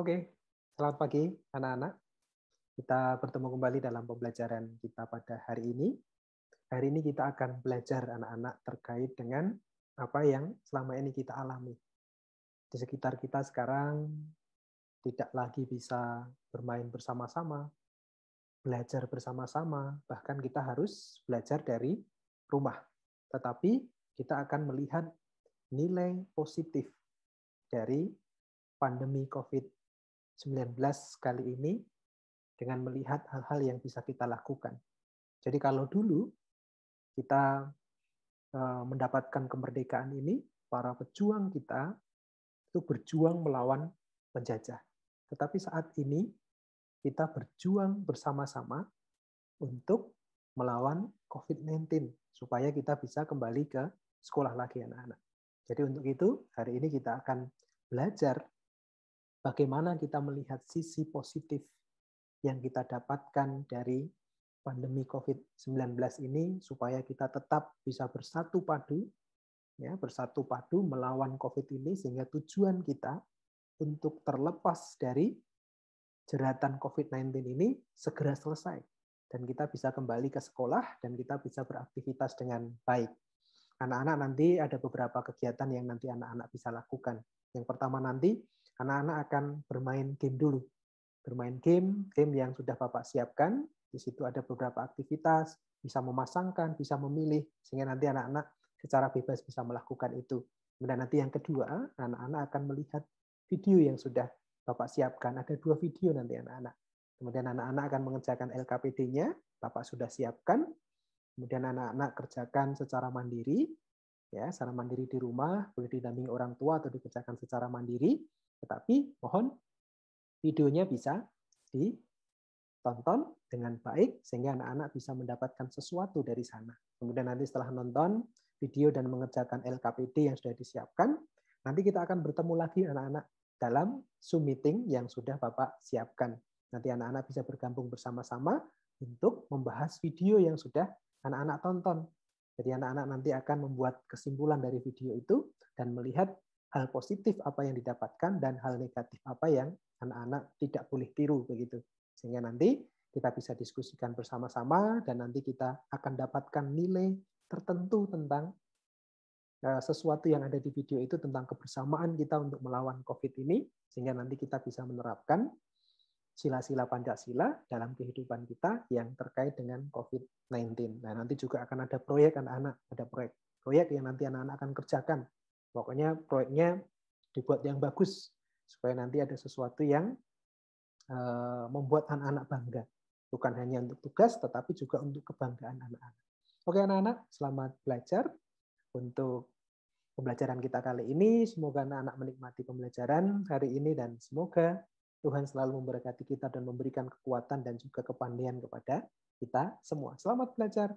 Oke, selamat pagi anak-anak. Kita bertemu kembali dalam pembelajaran kita pada hari ini. Hari ini kita akan belajar anak-anak terkait dengan apa yang selama ini kita alami. Di sekitar kita sekarang tidak lagi bisa bermain bersama-sama, belajar bersama-sama, bahkan kita harus belajar dari rumah. Tetapi kita akan melihat nilai positif dari pandemi COVID-19 kali ini dengan melihat hal-hal yang bisa kita lakukan. Jadi kalau dulu kita eh, mendapatkan kemerdekaan ini, para pejuang kita itu berjuang melawan penjajah. Tetapi saat ini kita berjuang bersama-sama untuk melawan COVID-19 supaya kita bisa kembali ke sekolah lagi anak-anak. Jadi untuk itu hari ini kita akan belajar bagaimana kita melihat sisi positif yang kita dapatkan dari pandemi COVID-19 ini supaya kita tetap bisa bersatu padu ya bersatu padu melawan COVID ini sehingga tujuan kita untuk terlepas dari jeratan COVID-19 ini segera selesai dan kita bisa kembali ke sekolah dan kita bisa beraktivitas dengan baik. Anak-anak nanti ada beberapa kegiatan yang nanti anak-anak bisa lakukan. Yang pertama nanti anak-anak akan bermain game dulu. Bermain game, game yang sudah Bapak siapkan. Di situ ada beberapa aktivitas, bisa memasangkan, bisa memilih, sehingga nanti anak-anak secara bebas bisa melakukan itu. Kemudian nanti yang kedua, anak-anak akan melihat video yang sudah Bapak siapkan. Ada dua video nanti anak-anak. Kemudian anak-anak akan mengerjakan LKPD-nya, Bapak sudah siapkan. Kemudian anak-anak kerjakan secara mandiri, ya secara mandiri di rumah, boleh didampingi orang tua atau dikerjakan secara mandiri, tetapi mohon videonya bisa ditonton dengan baik sehingga anak-anak bisa mendapatkan sesuatu dari sana. Kemudian nanti setelah nonton video dan mengerjakan LKPD yang sudah disiapkan, nanti kita akan bertemu lagi anak-anak dalam Zoom meeting yang sudah Bapak siapkan. Nanti anak-anak bisa bergabung bersama-sama untuk membahas video yang sudah anak-anak tonton jadi anak-anak nanti akan membuat kesimpulan dari video itu dan melihat hal positif apa yang didapatkan dan hal negatif apa yang anak-anak tidak boleh tiru begitu. Sehingga nanti kita bisa diskusikan bersama-sama dan nanti kita akan dapatkan nilai tertentu tentang eh, sesuatu yang ada di video itu tentang kebersamaan kita untuk melawan COVID ini sehingga nanti kita bisa menerapkan sila-sila Pancasila dalam kehidupan kita yang terkait dengan COVID-19. Nah, nanti juga akan ada proyek anak-anak, ada proyek proyek yang nanti anak-anak akan kerjakan. Pokoknya proyeknya dibuat yang bagus supaya nanti ada sesuatu yang eh, membuat anak-anak bangga. Bukan hanya untuk tugas tetapi juga untuk kebanggaan anak-anak. Oke anak-anak, selamat belajar untuk pembelajaran kita kali ini. Semoga anak-anak menikmati pembelajaran hari ini dan semoga Tuhan selalu memberkati kita dan memberikan kekuatan dan juga kepandaian kepada kita semua. Selamat belajar.